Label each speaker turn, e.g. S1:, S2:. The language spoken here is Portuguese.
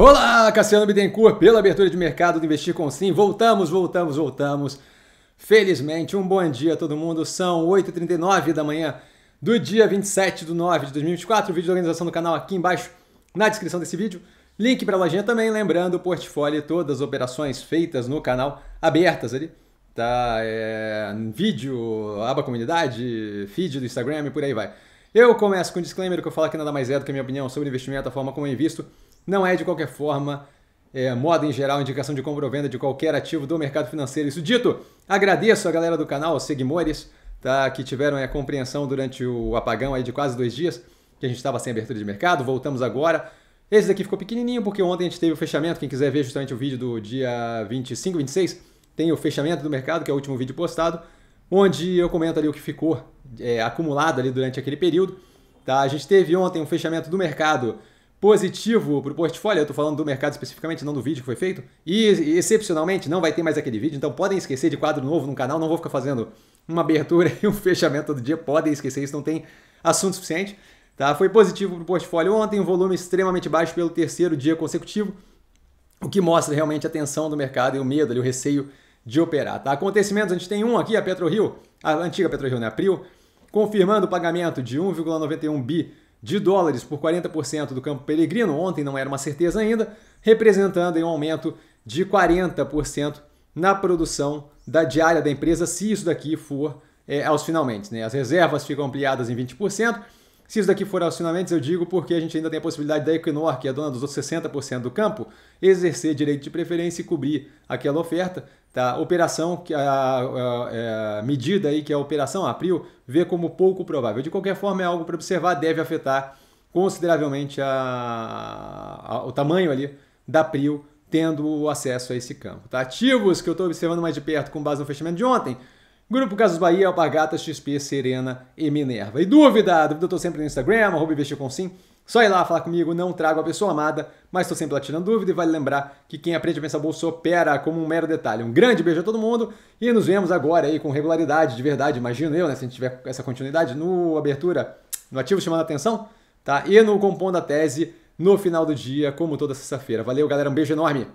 S1: Olá, Cassiano Bidencourt, pela abertura de mercado do Investir com Sim. Voltamos, voltamos, voltamos. Felizmente, um bom dia a todo mundo. São 8h39 da manhã do dia 27 de nove de 2024. O vídeo da organização do canal aqui embaixo na descrição desse vídeo. Link para a lojinha também, lembrando o portfólio e todas as operações feitas no canal abertas ali. Tá? É, vídeo, aba comunidade, feed do Instagram e por aí vai. Eu começo com um disclaimer que eu falo que nada mais é do que a minha opinião sobre investimento, a forma como eu invisto não é, de qualquer forma, é, moda em geral, indicação de compra ou venda de qualquer ativo do mercado financeiro. Isso dito, agradeço a galera do canal, os seguimores, tá, que tiveram a é, compreensão durante o apagão aí de quase dois dias, que a gente estava sem abertura de mercado, voltamos agora. Esse daqui ficou pequenininho porque ontem a gente teve o fechamento, quem quiser ver justamente o vídeo do dia 25, 26, tem o fechamento do mercado, que é o último vídeo postado, onde eu comento ali o que ficou é, acumulado ali durante aquele período. Tá? A gente teve ontem um fechamento do mercado positivo para o portfólio, eu estou falando do mercado especificamente, não do vídeo que foi feito, e excepcionalmente não vai ter mais aquele vídeo, então podem esquecer de quadro novo no canal, não vou ficar fazendo uma abertura e um fechamento todo dia, podem esquecer isso, não tem assunto suficiente. Tá? Foi positivo para o portfólio ontem, um volume extremamente baixo pelo terceiro dia consecutivo, o que mostra realmente a tensão do mercado e o medo, ali, o receio de operar. Tá? Acontecimentos, a gente tem um aqui, a PetroRio, a antiga PetroRio, né, a Prio, confirmando o pagamento de 1,91 bi de dólares por 40% do campo peregrino, ontem não era uma certeza ainda, representando um aumento de 40% na produção da diária da empresa, se isso daqui for é, aos finalmente. Né? As reservas ficam ampliadas em 20%. Se isso daqui for aos finalmente, eu digo porque a gente ainda tem a possibilidade da Equinor, que é dona dos outros 60% do campo, exercer direito de preferência e cobrir aquela oferta. Tá? Operação, que a, a, é, a, medida aí que é a operação abril, vê como pouco provável. De qualquer forma, é algo para observar, deve afetar consideravelmente a, o tamanho ali da PRIO tendo acesso a esse campo. Tá? Ativos que eu estou observando mais de perto com base no fechamento de ontem, Grupo Casos Bahia, Alpargatas, XP, Serena e Minerva. E dúvida? Dúvida eu estou sempre no Instagram, arroba investir com sim. Só ir lá falar comigo, não trago a pessoa amada, mas estou sempre lá tirando dúvida e vale lembrar que quem aprende a pensar bolsa opera como um mero detalhe. Um grande beijo a todo mundo e nos vemos agora aí com regularidade, de verdade, imagino eu, né? Se a gente tiver essa continuidade no abertura, no ativo chamando a atenção, tá? E no compondo a tese no final do dia, como toda sexta-feira. Valeu, galera, um beijo enorme!